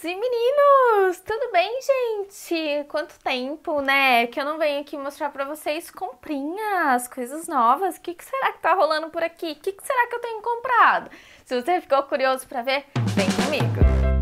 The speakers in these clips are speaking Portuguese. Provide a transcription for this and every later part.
meninas e meninos! Tudo bem, gente? Quanto tempo, né? Que eu não venho aqui mostrar pra vocês comprinhas, coisas novas. O que, que, será que tá rolando por aqui? O que, que será que eu tenho comprado? Se você ficou curioso pra ver, vem comigo!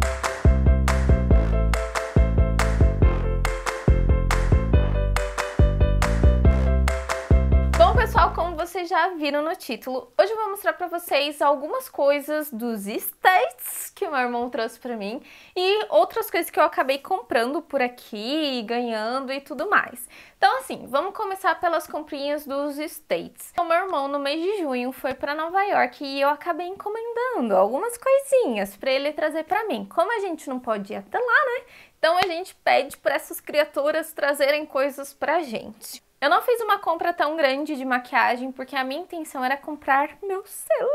vocês já viram no título, hoje eu vou mostrar para vocês algumas coisas dos States que o meu irmão trouxe para mim e outras coisas que eu acabei comprando por aqui, ganhando e tudo mais. Então assim, vamos começar pelas comprinhas dos States. O meu irmão no mês de junho foi para Nova York e eu acabei encomendando algumas coisinhas para ele trazer para mim. Como a gente não pode ir até lá, né? Então a gente pede para essas criaturas trazerem coisas pra gente. Eu não fiz uma compra tão grande de maquiagem porque a minha intenção era comprar meu celular.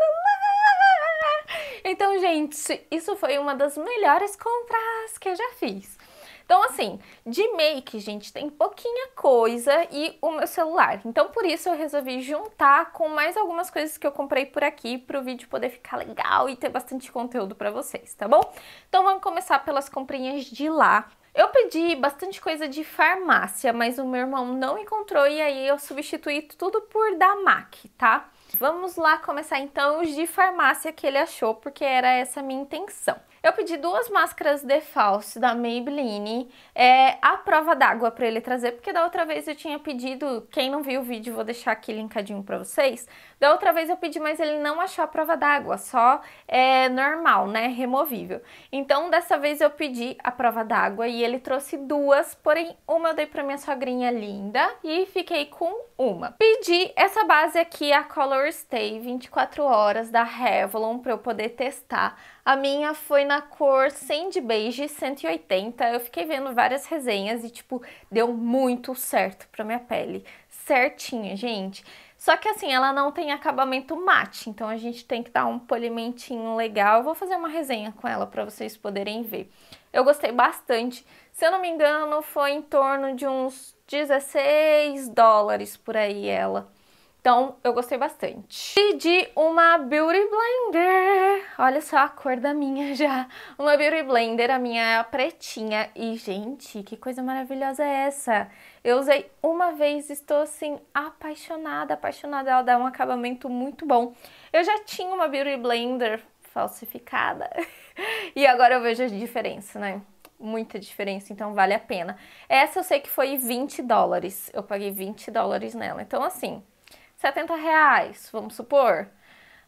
Então, gente, isso foi uma das melhores compras que eu já fiz. Então, assim, de make, gente, tem pouquinha coisa e o meu celular. Então, por isso eu resolvi juntar com mais algumas coisas que eu comprei por aqui para o vídeo poder ficar legal e ter bastante conteúdo para vocês, tá bom? Então, vamos começar pelas comprinhas de lá. Eu pedi bastante coisa de farmácia, mas o meu irmão não encontrou e aí eu substituí tudo por da MAC, tá? Vamos lá começar então os de farmácia que ele achou, porque era essa minha intenção. Eu pedi duas máscaras de falso da Maybelline, é, a prova d'água para ele trazer, porque da outra vez eu tinha pedido, quem não viu o vídeo, vou deixar aqui linkadinho para vocês. Da outra vez eu pedi, mas ele não achou a prova d'água, só é, normal, né, removível. Então dessa vez eu pedi a prova d'água e ele trouxe duas, porém uma eu dei para minha sogrinha linda e fiquei com uma. Pedi essa base aqui, a Color Stay 24 horas da Revlon, para eu poder testar. A minha foi na cor sand beige, 180. Eu fiquei vendo várias resenhas e, tipo, deu muito certo pra minha pele. Certinho, gente. Só que assim, ela não tem acabamento mate, então a gente tem que dar um polimentinho legal. Eu vou fazer uma resenha com ela para vocês poderem ver. Eu gostei bastante. Se eu não me engano, foi em torno de uns 16 dólares por aí ela. Então, eu gostei bastante. E de uma Beauty Blender olha só a cor da minha já. Uma Beauty Blender, a minha é pretinha. E, gente, que coisa maravilhosa é essa? Eu usei uma vez, estou assim, apaixonada, apaixonada. Ela dá um acabamento muito bom. Eu já tinha uma Beauty Blender falsificada. e agora eu vejo a diferença, né? Muita diferença, então vale a pena. Essa eu sei que foi 20 dólares. Eu paguei 20 dólares nela. Então, assim, 70 reais, vamos supor.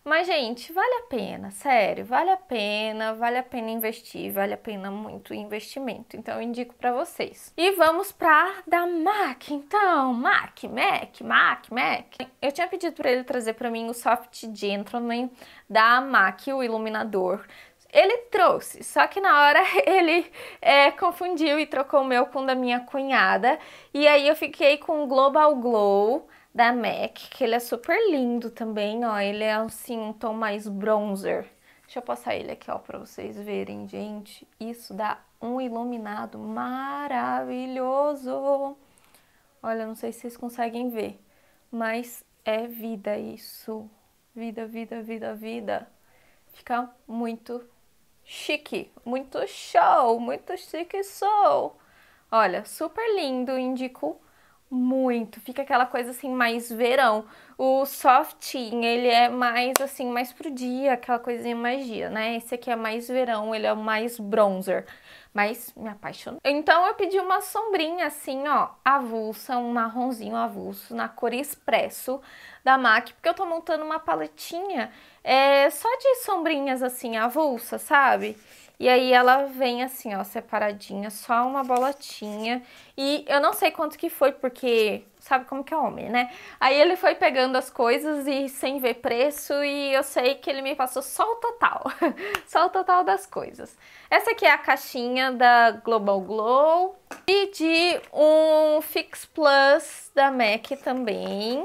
Mas, gente, vale a pena, sério, vale a pena, vale a pena investir, vale a pena muito investimento. Então, eu indico para vocês. E vamos para da MAC, então. MAC, MAC, MAC, MAC. Eu tinha pedido para ele trazer para mim o Soft Gentleman da MAC, o iluminador. Ele trouxe, só que na hora ele é, confundiu e trocou o meu com o da minha cunhada. E aí eu fiquei com o Global Glow da MAC, que ele é super lindo também, ó. Ele é assim um tom mais bronzer. Deixa eu passar ele aqui, ó, pra vocês verem, gente. Isso dá um iluminado maravilhoso. Olha, não sei se vocês conseguem ver, mas é vida isso. Vida, vida, vida, vida. Fica muito chique, muito show, muito chique sou. Olha, super lindo, indico muito, fica aquela coisa assim mais verão. O softinho, ele é mais assim, mais pro dia, aquela coisinha magia né? Esse aqui é mais verão, ele é mais bronzer, mas me apaixonou. Então eu pedi uma sombrinha assim, ó, avulsa, um marronzinho avulso, na cor expresso da MAC, porque eu tô montando uma paletinha é, só de sombrinhas assim, avulsa, sabe? E aí ela vem assim, ó, separadinha, só uma bolotinha. E eu não sei quanto que foi, porque sabe como que é homem, né? Aí ele foi pegando as coisas e sem ver preço e eu sei que ele me passou só o total, só o total das coisas. Essa aqui é a caixinha da Global Glow e de um Fix Plus da MAC também.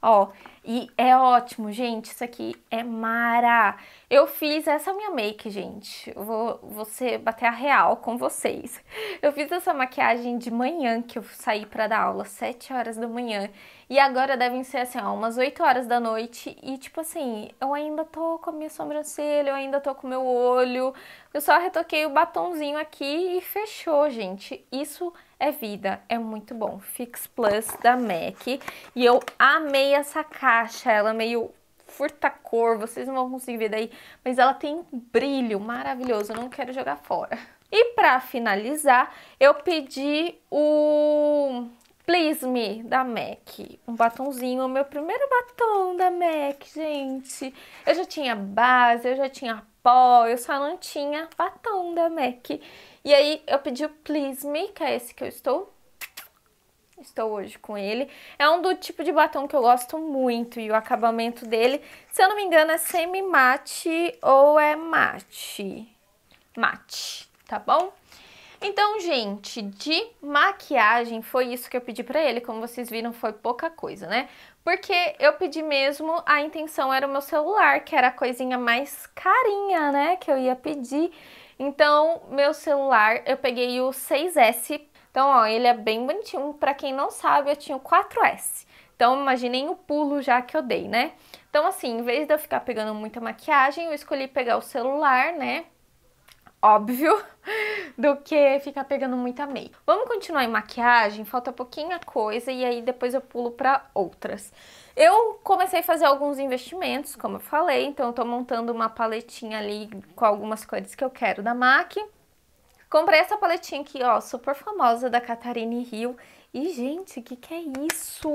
Ó, e é ótimo, gente. Isso aqui é mara. Eu fiz essa minha make, gente. Eu vou, vou ser, bater a real com vocês. Eu fiz essa maquiagem de manhã, que eu saí para dar aula, 7 horas da manhã. E agora devem ser, assim, ó, umas 8 horas da noite. E, tipo assim, eu ainda tô com a minha sobrancelha, eu ainda tô com o meu olho. Eu só retoquei o batonzinho aqui e fechou, gente. Isso é é vida, é muito bom. Fix Plus da MAC. E eu amei essa caixa, ela é meio furta cor, vocês não vão conseguir ver daí, mas ela tem um brilho maravilhoso, eu não quero jogar fora. E para finalizar, eu pedi o Please Me, da MAC. Um batonzinho, o meu primeiro batom da MAC, gente. Eu já tinha base, eu já tinha pó, eu só não tinha batom da MAC. E aí eu pedi o Please Me, que é esse que eu estou. Estou hoje com ele. É um do tipo de batom que eu gosto muito e o acabamento dele, se eu não me engano, é semi-mate ou é mate. Mate, tá bom? Então, gente, de maquiagem foi isso que eu pedi pra ele, como vocês viram, foi pouca coisa, né? Porque eu pedi mesmo, a intenção era o meu celular, que era a coisinha mais carinha, né, que eu ia pedir. Então, meu celular, eu peguei o 6S. Então, ó, ele é bem bonitinho. Para quem não sabe, eu tinha o 4S. Então, imaginem o pulo já que eu dei, né? Então, assim, em vez de eu ficar pegando muita maquiagem, eu escolhi pegar o celular, né? óbvio do que ficar pegando muita make. Vamos continuar em maquiagem, falta pouquinha coisa e aí depois eu pulo para outras. Eu comecei a fazer alguns investimentos, como eu falei, então eu tô montando uma paletinha ali com algumas cores que eu quero da MAC. Comprei essa paletinha aqui, ó, super famosa da Catarine Hill. E, gente, o que que é isso?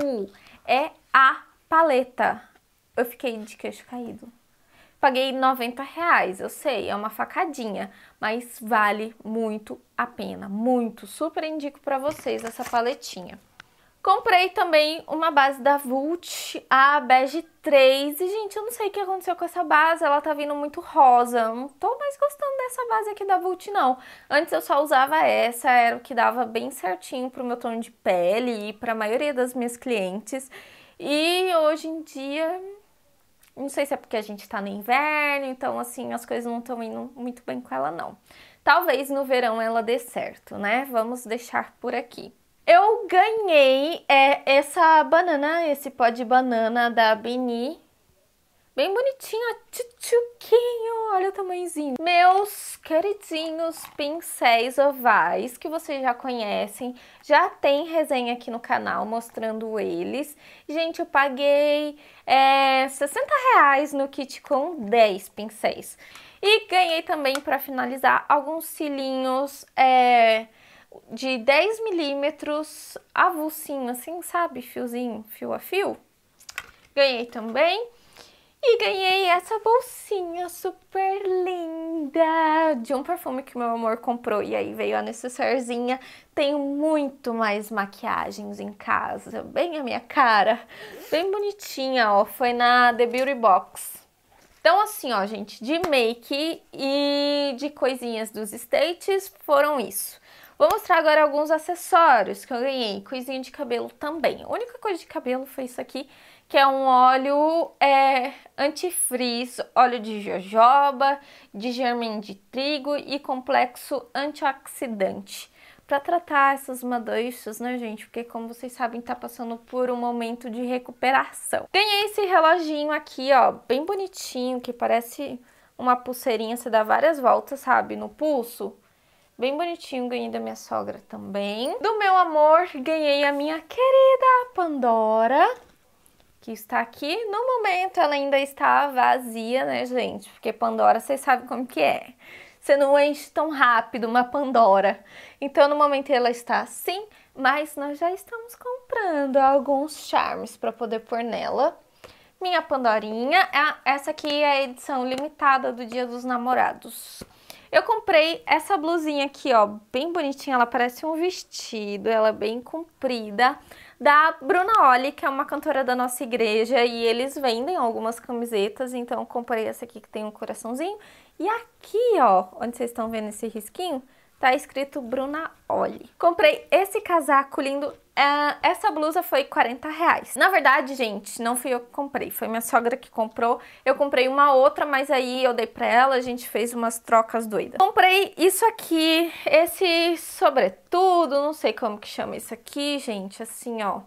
É a paleta. Eu fiquei de queixo caído. Paguei 90 reais, eu sei, é uma facadinha, mas vale muito a pena, muito. Super indico para vocês essa paletinha. Comprei também uma base da Vult, a bege 3. E, gente, eu não sei o que aconteceu com essa base, ela tá vindo muito rosa. não tô mais gostando dessa base aqui da Vult, não. Antes eu só usava essa, era o que dava bem certinho pro meu tom de pele e pra maioria das minhas clientes. E hoje em dia não sei se é porque a gente tá no inverno, então assim, as coisas não estão indo muito bem com ela, não. Talvez no verão ela dê certo, né? Vamos deixar por aqui. Eu ganhei é, essa banana, esse pó de banana da Bini Bem bonitinho, tchutchuquinho, olha o tamanhozinho. Meus queridinhos pincéis ovais, que vocês já conhecem, já tem resenha aqui no canal mostrando eles. Gente, eu paguei é, 60 reais no kit com 10 pincéis. E ganhei também, para finalizar, alguns cilinhos é, de 10 milímetros avulsinho, assim, sabe? Fiozinho, fio a fio. Ganhei também. E ganhei essa bolsinha super linda de um perfume que meu amor comprou. E aí veio a necessairezinha. Tenho muito mais maquiagens em casa, bem a minha cara, bem bonitinha, ó. Foi na The Beauty Box. Então, assim, ó, gente, de make e de coisinhas dos States foram isso. Vou mostrar agora alguns acessórios que eu ganhei. Coisinha de cabelo também. A única coisa de cabelo foi isso aqui que é um óleo é, antifrizz, óleo de jojoba, de germen de trigo e complexo antioxidante. Para tratar essas madeixas, né, gente? Porque, como vocês sabem, tá passando por um momento de recuperação. Ganhei esse reloginho aqui, ó, bem bonitinho, que parece uma pulseirinha, você dá várias voltas, sabe, no pulso. Bem bonitinho, ganhei da minha sogra também. Do meu amor, ganhei a minha querida Pandora que está aqui. No momento ela ainda está vazia, né, gente? Porque Pandora, vocês sabem como que é. Você não enche tão rápido uma Pandora. Então, no momento ela está assim, mas nós já estamos comprando alguns charmes para poder pôr nela. Minha Pandorinha, essa aqui é a edição limitada do Dia dos Namorados. Eu comprei essa blusinha aqui, ó, bem bonitinha, ela parece um vestido, ela é bem comprida da Bruna Oli, que é uma cantora da nossa igreja, e eles vendem algumas camisetas, então comprei essa aqui que tem um coraçãozinho. E aqui, ó, onde vocês estão vendo esse risquinho, tá escrito Bruna Oli. Comprei esse casaco lindo, Uh, essa blusa foi 40 reais. Na verdade, gente, não fui eu que comprei, foi minha sogra que comprou. Eu comprei uma outra, mas aí eu dei pra ela, a gente fez umas trocas doidas. Comprei isso aqui, esse sobretudo, não sei como que chama isso aqui, gente, assim, ó.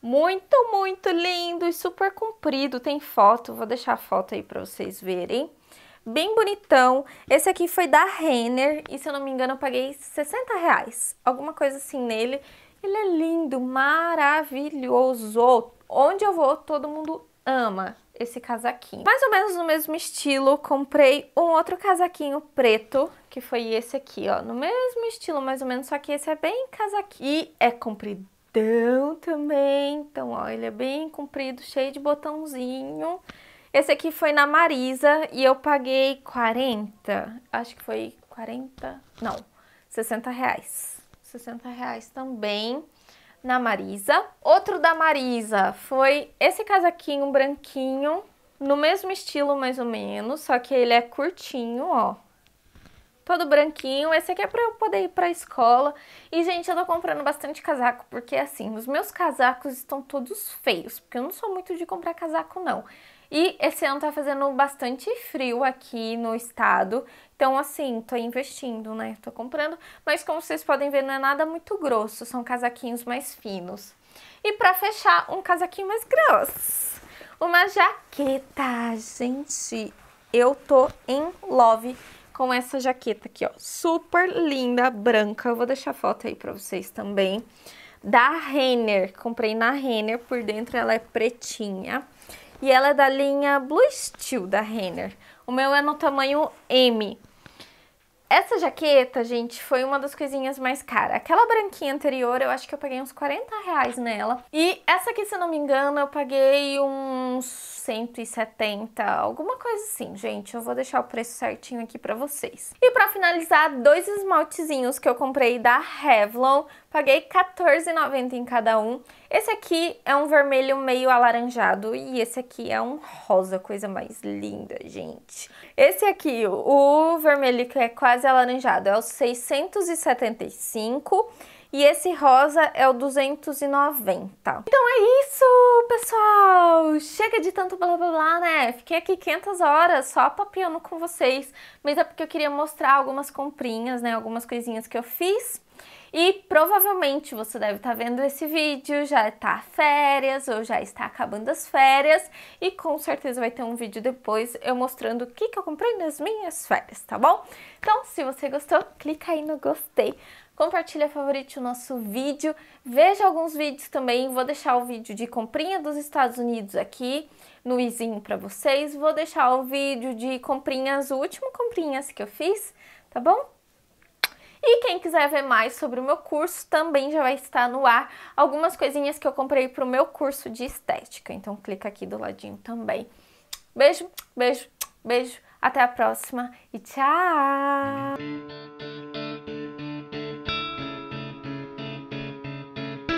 Muito, muito lindo e super comprido, tem foto, vou deixar a foto aí pra vocês verem bem bonitão. Esse aqui foi da Renner e, se eu não me engano, eu paguei 60 reais, alguma coisa assim nele. Ele é lindo, maravilhoso. Onde eu vou, todo mundo ama esse casaquinho. Mais ou menos no mesmo estilo, comprei um outro casaquinho preto, que foi esse aqui, ó. No mesmo estilo, mais ou menos, só que esse é bem casaquinho. E é compridão também. Então, ó, ele é bem comprido, cheio de botãozinho. Esse aqui foi na Marisa e eu paguei 40, acho que foi 40, não, 60 reais. 60 reais também na Marisa. Outro da Marisa foi esse casaquinho branquinho, no mesmo estilo mais ou menos, só que ele é curtinho, ó. Todo branquinho, esse aqui é pra eu poder ir pra escola. E, gente, eu tô comprando bastante casaco, porque, assim, os meus casacos estão todos feios, porque eu não sou muito de comprar casaco, não. E esse ano tá fazendo bastante frio aqui no estado, então, assim, tô investindo, né? Tô comprando, mas como vocês podem ver, não é nada muito grosso, são casaquinhos mais finos. E para fechar, um casaquinho mais grosso. Uma jaqueta, gente. Eu tô em love com essa jaqueta aqui, ó. Super linda, branca. Eu vou deixar a foto aí pra vocês também. Da Renner. Comprei na Renner. Por dentro ela é pretinha. E ela é da linha Blue Steel da Renner. O meu é no tamanho M. Essa jaqueta, gente, foi uma das coisinhas mais caras. Aquela branquinha anterior, eu acho que eu paguei uns 40 reais nela. E essa aqui, se eu não me engano, eu paguei uns 170, alguma coisa assim, gente. Eu vou deixar o preço certinho aqui pra vocês. E pra finalizar, dois esmaltezinhos que eu comprei da Revlon. Paguei R$14,90 em cada um. Esse aqui é um vermelho meio alaranjado e esse aqui é um rosa, coisa mais linda, gente. Esse aqui, o vermelho que é quase alaranjado, é o 675 e esse rosa é o 290. Então é isso, pessoal! Chega de tanto blá blá blá, né? Fiquei aqui 500 horas só papiando com vocês, mas é porque eu queria mostrar algumas comprinhas, né? Algumas coisinhas que eu fiz. E provavelmente você deve estar tá vendo esse vídeo, já está férias ou já está acabando as férias e com certeza vai ter um vídeo depois eu mostrando o que, que eu comprei nas minhas férias, tá bom? Então, se você gostou, clica aí no gostei, compartilha, favorite o nosso vídeo, veja alguns vídeos também, vou deixar o vídeo de comprinha dos Estados Unidos aqui no izinho para vocês, vou deixar o vídeo de comprinhas, o último comprinhas que eu fiz, tá bom? E quem quiser ver mais sobre o meu curso, também já vai estar no ar algumas coisinhas que eu comprei para o meu curso de estética. Então clica aqui do ladinho também. Beijo, beijo, beijo. Até a próxima e tchau!